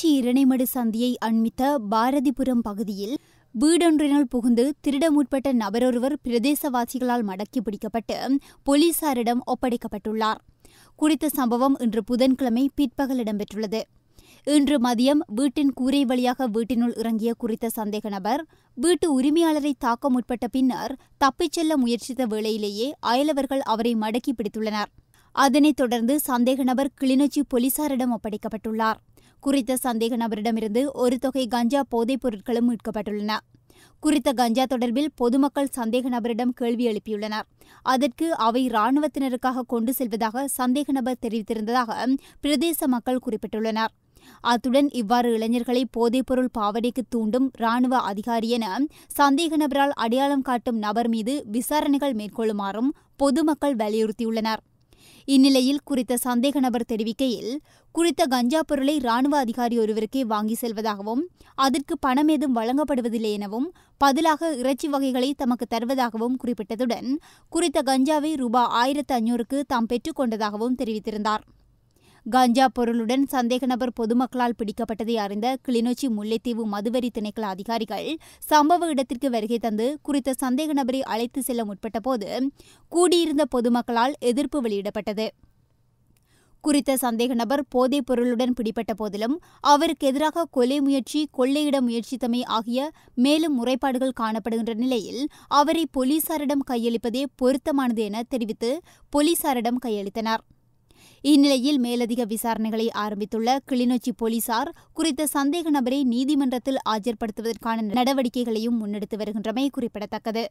திருச்சி இரணைமடு சந்தியை அண்மித்த பாரதிபுரம் பகுதியில் வீடொன்றினால் புகுந்து திருட முற்பட்ட நபரொருவர் பிரதேசவாசிகளால் மடக்கி பிடிக்கப்பட்டு போலீசாரிடம் ஒப்படைக்கப்பட்டுள்ளார் குறித்த சம்பவம் இன்று புதன்கிழமை பிற்பகல் இடம்பெற்றுள்ளது இன்று மதியம் வீட்டின் கூரை வழியாக வீட்டினுள் இறங்கிய குறித்த சந்தேக நபர் வீட்டு உரிமையாளரை தாக்க முற்பட்ட பின்னர் தப்பிச் செல்ல முயற்சித்த வேளையிலேயே அயலவர்கள் அவரை மடக்கி பிடித்துள்ளனர் அதனைத் தொடர்ந்து சந்தேக நபர் கிளிநொச்சி போலீசாரிடம் ஒப்படைக்கப்பட்டுள்ளார் குறித்த சந்தேக நபரிடமிருந்து ஒரு தொகை கஞ்சா போதைப் பொருட்களும் மீட்கப்பட்டுள்ளன குறித்த கஞ்சா தொடர்பில் பொதுமக்கள் சந்தேக நபரிடம் கேள்வி எழுப்பியுள்ளனர் அதற்கு அவை ராணுவத்தினருக்காக கொண்டு செல்வதாக சந்தேக நபர் தெரிவித்திருந்ததாக பிரதேச மக்கள் குறிப்பிட்டுள்ளனர் அத்துடன் இவ்வாறு இளைஞர்களை போதைப்பொருள் பாவடைக்கு தூண்டும் ராணுவ அதிகாரி என சந்தேக நபரால் அடையாளம் காட்டும் நபர் மீது விசாரணைகள் மேற்கொள்ளுமாறும் பொதுமக்கள் வலியுறுத்தியுள்ளனர் இந்நிலையில் குறித்த சந்தேக நபர் தெரிவிக்கையில் குறித்த கஞ்சா பொருளை ராணுவ அதிகாரி ஒருவருக்கே வாங்கி செல்வதாகவும் அதற்கு பணம் ஏதும் வழங்கப்படுவதில்லை எனவும் பதிலாக இறைச்சி வகைகளை தமக்கு தருவதாகவும் குறிப்பிட்டதுடன் குறித்த கஞ்சாவை ரூபாய் ஆயிரத்து ஐநூறுக்கு தாம் பெற்றுக் கொண்டதாகவும் தெரிவித்திருந்தார் கஞ்சா பொருளுடன் சந்தேக நபர் பொதுமக்களால் பிடிக்கப்பட்டதை அறிந்த கிளிநொச்சி முல்லைத்தீவு மதுவரி திணைக்கள அதிகாரிகள் சம்பவ இடத்திற்கு வருகை தந்து குறித்த சந்தேக நபரை அழைத்து செல்ல முற்பட்ட போது கூடியிருந்த பொதுமக்களால் எதிர்ப்பு வெளியிடப்பட்டது குறித்த சந்தேக நபர் போதைப் பொருளுடன் பிடிப்பட்ட போதிலும் அவருக்கு எதிராக கொலை முயற்சி கொள்ளையிட முயற்சித்தமை ஆகிய மேலும் முறைப்பாடுகள் காணப்படுகின்ற நிலையில் அவரை போலீசாரிடம் கையளிப்பதே பொருத்தமானது என தெரிவித்து போலீசாரிடம் கையளித்தனா் இந்நிலையில் மேலதிக விசாரணைகளை ஆரம்பித்துள்ள கிளிநொச்சி போலீசார் குறித்த சந்தேக நபரை நீதிமன்றத்தில் ஆஜர்படுத்துவதற்கான நடவடிக்கைகளையும் முன்னெடுத்து வருகின்றமை குறிப்பிடத்தக்கது